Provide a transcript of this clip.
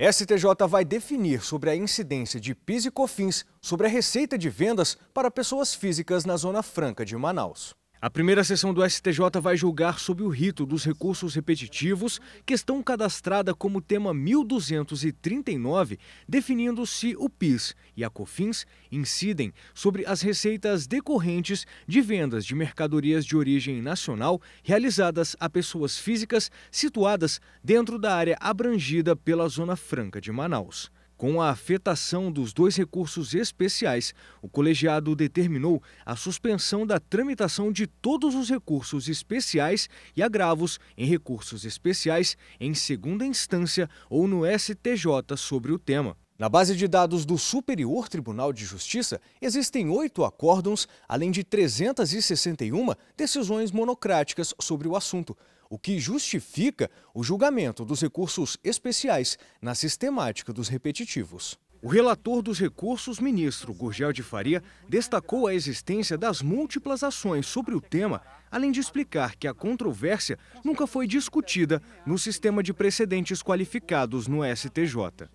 STJ vai definir sobre a incidência de PIS e COFINS sobre a receita de vendas para pessoas físicas na Zona Franca de Manaus. A primeira sessão do STJ vai julgar sobre o rito dos recursos repetitivos, questão cadastrada como tema 1239, definindo se o PIS e a COFINS incidem sobre as receitas decorrentes de vendas de mercadorias de origem nacional realizadas a pessoas físicas situadas dentro da área abrangida pela Zona Franca de Manaus. Com a afetação dos dois recursos especiais, o colegiado determinou a suspensão da tramitação de todos os recursos especiais e agravos em recursos especiais em segunda instância ou no STJ sobre o tema. Na base de dados do Superior Tribunal de Justiça, existem oito acórdons, além de 361 decisões monocráticas sobre o assunto o que justifica o julgamento dos recursos especiais na sistemática dos repetitivos. O relator dos recursos, ministro Gurgel de Faria, destacou a existência das múltiplas ações sobre o tema, além de explicar que a controvérsia nunca foi discutida no sistema de precedentes qualificados no STJ.